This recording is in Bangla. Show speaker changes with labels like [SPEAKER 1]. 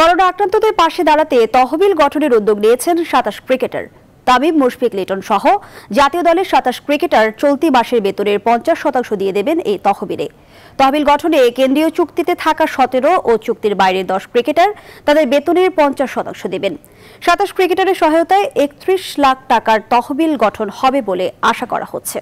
[SPEAKER 1] করোনা আক্রান্তদের পাশে দাঁড়াতে তহবিল গঠনের উদ্যোগ নিয়েছেন সাতাশ ক্রিকেটার তামিম মুশফিক লিটন সহ জাতীয় দলের সাতাশ ক্রিকেটার চলতি মাসের বেতনের পঞ্চাশ শতাংশ দিয়ে দেবেন এই তহবিলে তহবিল গঠনে কেন্দ্রীয় চুক্তিতে থাকা সতেরো ও চুক্তির বাইরে দশ ক্রিকেটার তাদের বেতনের পঞ্চাশ শতাংশ দেবেন সাতাশ ক্রিকেটারের সহায়তায় একত্রিশ লাখ টাকার তহবিল গঠন হবে বলে আশা করা হচ্ছে